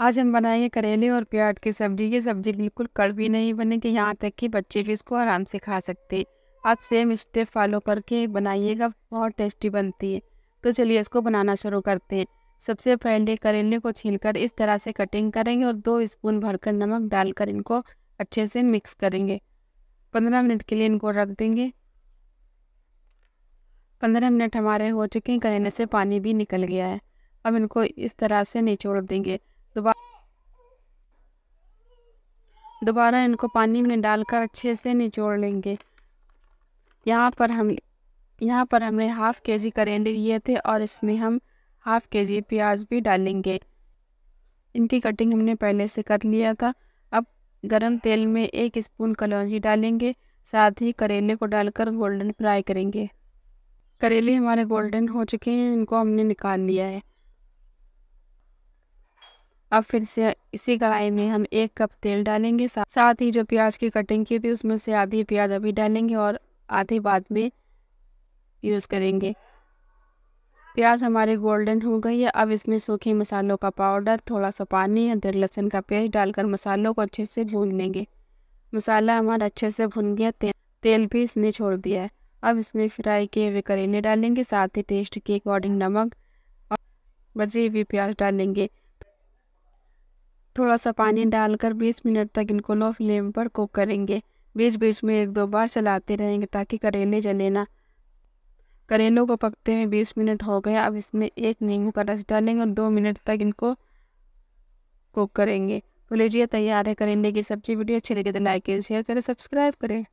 आज हम बनाएंगे करेले और प्याज की सब्ज़ी ये सब्ज़ी बिल्कुल कड़वी नहीं बनेगी यहाँ तक कि बच्चे भी इसको आराम से खा सकते हैं आप सेम स्टेप फॉलो करके बनाइएगा बहुत टेस्टी बनती है तो चलिए इसको बनाना शुरू करते हैं सबसे पहले करेले को छीलकर इस तरह से कटिंग करेंगे और दो स्पून भरकर नमक डालकर इनको अच्छे से मिक्स करेंगे पंद्रह मिनट के लिए इनको रख देंगे पंद्रह मिनट हमारे हो चुके हैं करेले से पानी भी निकल गया है अब इनको इस तरह से निचोड़ देंगे दोबारा दोबारा इनको पानी में डालकर अच्छे से निचोड़ लेंगे यहाँ पर हम यहाँ पर हमने हाफ़ के जी करेंडे लिए थे और इसमें हम हाफ़ के जी प्याज भी डालेंगे इनकी कटिंग हमने पहले से कर लिया था अब गरम तेल में एक स्पून कलौजी डालेंगे साथ ही करेले को डालकर गोल्डन फ्राई करेंगे करेले हमारे गोल्डन हो चुके हैं इनको हमने निकाल लिया है अब फिर से इसी कढ़ाई में हम एक कप तेल डालेंगे साथ साथ ही जो प्याज की कटिंग की थी उसमें से आधी प्याज अभी डालेंगे और आधी बाद में यूज़ करेंगे प्याज हमारे गोल्डन हो गई है अब इसमें सूखे मसालों का पाउडर थोड़ा सा पानी अदर लहसुन का पेस्ट डालकर मसालों को अच्छे से भून लेंगे मसाला हमारा अच्छे से भुन गया ते, तेल भी इसने छोड़ दिया है अब इसमें फ्राई किए हुए करेले डालेंगे साथ ही टेस्ट के अकॉर्डिंग नमक और बजे हुई प्याज डालेंगे थोड़ा सा पानी हम्म। डालकर 20 मिनट तक इनको लो फ्लेम पर कुक करेंगे बीच बीच में एक दो बार चलाते रहेंगे ताकि करेले जले ना करेलों को पकते में 20 मिनट हो गए अब इसमें एक नींबू का रस डालेंगे और दो मिनट तक इनको कुक करेंगे तो लीजिए तैयार है करेले की सब्जी वीडियो अच्छी लगे तो लाइक शेयर करें सब्सक्राइब करें